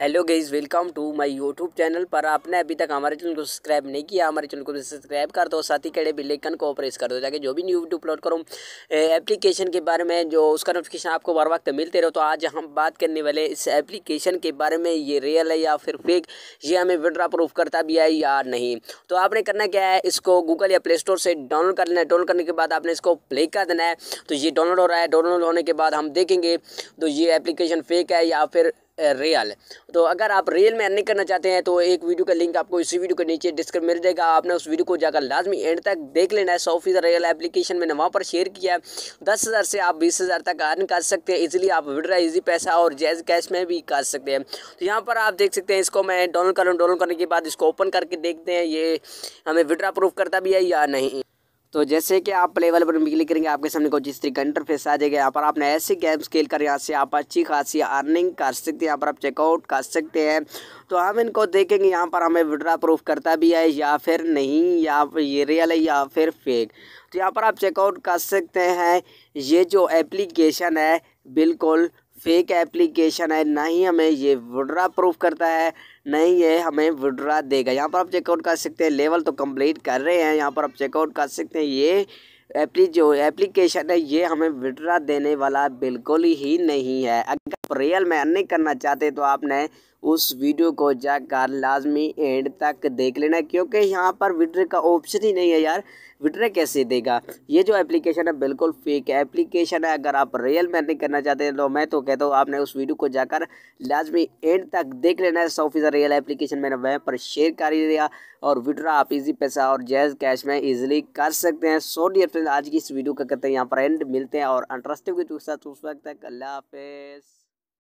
hello guys welcome to my YouTube channel पर आपने अभी तक हमारे चैनल को सब्सक्राइब नहीं किया हमारे चैनल को सब्सक्राइब कर दो साथ ही कड़े बिलेकन को प्रेस कर दो ताकि जो भी न्यू वीडियो अपलोड करूँ एप्लीकेशन के बारे में जो उसका नोटिफिकेशन आपको बार वक्त मिलते रहो तो आज हम बात करने वाले इस एप्लीकेशन के बारे में ये रियल है या फिर फेक ये हमें विड्रा प्रूफ करता भी है या नहीं तो आपने करना क्या है इसको गूगल या प्ले स्टोर से डाउनलोड कर लेना है डाउनलोड करने के बाद आपने इसको प्ले कर देना है तो ये डाउनलोड हो रहा है डाउनलोड होने के बाद हम देखेंगे तो ये एप्लीकेशन फेक है या फिर रियल तो अगर आप रियल में अर्निंग करना चाहते हैं तो एक वीडियो का लिंक आपको इसी वीडियो के नीचे डिस्क्रिप मिल जाएगा आपने उस वीडियो को जाकर लाजमी एंड तक देख लेना है सौ फीसद रियल एप्लीकेशन मैंने वहाँ पर शेयर किया है दस हज़ार से आप बीस हज़ार तक अर्न कर सकते हैं इजिली आप विड्रा इजी पैसा और जैज कैश में भी कर सकते हैं तो यहाँ पर आप देख सकते हैं इसको मैं डाउनलोड कर डाउनलोड करने के बाद इसको ओपन करके देखते हैं ये हमें विड्रा प्रूफ करता भी है या नहीं तो जैसे कि आप लेवल पर क्लिक करेंगे आपके सामने कुछ इस तरीके इंटरफेस आ जाएगा यहाँ पर आपने ऐसे गेम खेल कर यहाँ से आप अच्छी खासी अर्निंग कर सकते हैं यहाँ पर आप चेकआउट कर सकते हैं तो हम इनको देखेंगे यहाँ पर हमें विड्रा प्रूफ करता भी है या फिर नहीं या ये रियल है या फिर फेक तो यहाँ पर आप चेकआउट कर सकते हैं ये जो एप्लीकेशन है बिल्कुल फेक एप्लीकेशन है ना ही हमें ये विड्रा प्रूफ करता है ना ही ये हमें विड्रा देगा यहाँ पर आप चेकआउट कर सकते हैं लेवल तो कंप्लीट कर रहे हैं यहाँ पर आप चेकआउट कर सकते हैं ये एप्ली जो एप्लीकेशन है ये हमें विड्रा देने वाला बिल्कुल ही नहीं है अगर आप रियल में अर्निंग करना चाहते तो आपने उस वीडियो को जाकर लाजमी एंड तक देख लेना क्योंकि यहाँ पर विड्रे का ऑप्शन ही नहीं है यार विड्रे कैसे देगा ये जो एप्लीकेशन है बिल्कुल फेक एप्लीकेशन है अगर आप रियल में अर्निंग करना चाहते हैं तो मैं तो कहता हूँ आपने उस वीडियो को जाकर लाजमी एंड तक देख लेना है सौ फीसद रियल एप्लीकेशन मैंने वह पर शेयर कर ही दिया और विड्रा आप इजी पैसा और जैज कैश में ईजिली कर सकते हैं सो डियर फ्रेंड आज की इस वीडियो का करते हैं यहाँ पर एंड मिलते हैं और इंटरेस्टिंग के साथ उस वक्त तक अल्लाह हाफिज़